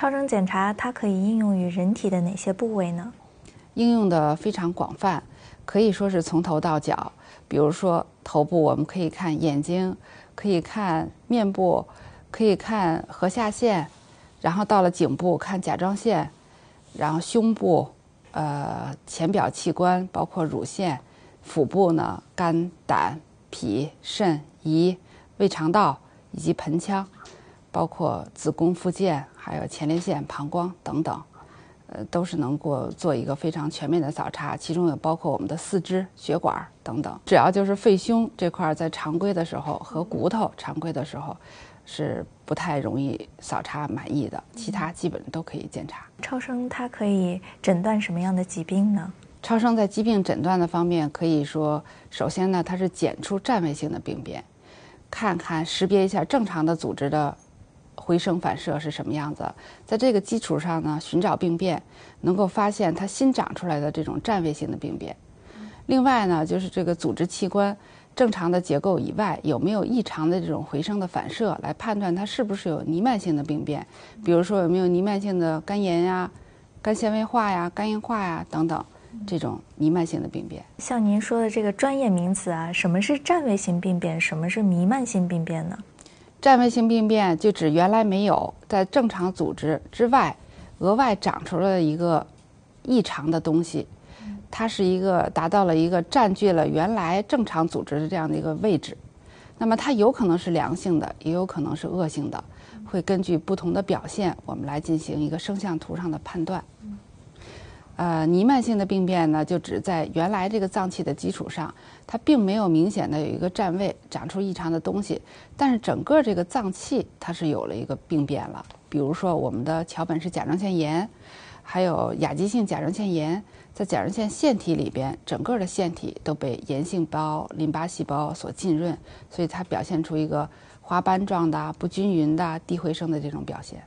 超声检查它可以应用于人体的哪些部位呢？应用的非常广泛，可以说是从头到脚。比如说头部，我们可以看眼睛，可以看面部，可以看颌下腺，然后到了颈部看甲状腺，然后胸部，呃，浅表器官包括乳腺，腹部呢肝、胆、脾、肾、胰、胃肠道以及盆腔。包括子宫附件、还有前列腺、膀胱等等，呃，都是能够做一个非常全面的扫查，其中有包括我们的四肢、血管等等。只要就是肺胸这块，在常规的时候和骨头常规的时候，是不太容易扫查满意的，其他基本都可以检查。超声它可以诊断什么样的疾病呢？超声在疾病诊断的方面，可以说，首先呢，它是检出占位性的病变，看看识别一下正常的组织的。回声反射是什么样子？在这个基础上呢，寻找病变，能够发现它新长出来的这种占位性的病变。另外呢，就是这个组织器官正常的结构以外有没有异常的这种回声的反射，来判断它是不是有弥漫性的病变，比如说有没有弥漫性的肝炎呀、肝纤维化呀、肝硬化呀等等这种弥漫性的病变。像您说的这个专业名词啊，什么是占位性病变？什么是弥漫性病变呢？占位性病变就指原来没有在正常组织之外额外长出了一个异常的东西，它是一个达到了一个占据了原来正常组织的这样的一个位置，那么它有可能是良性的，也有可能是恶性的，会根据不同的表现，我们来进行一个声像图上的判断。呃，弥漫性的病变呢，就指在原来这个脏器的基础上，它并没有明显的有一个占位长出异常的东西，但是整个这个脏器它是有了一个病变了。比如说我们的桥本氏甲状腺炎，还有亚急性甲状腺炎，在甲状腺腺体里边，整个的腺体都被炎性包淋巴细胞所浸润，所以它表现出一个花斑状的、不均匀的低回声的这种表现。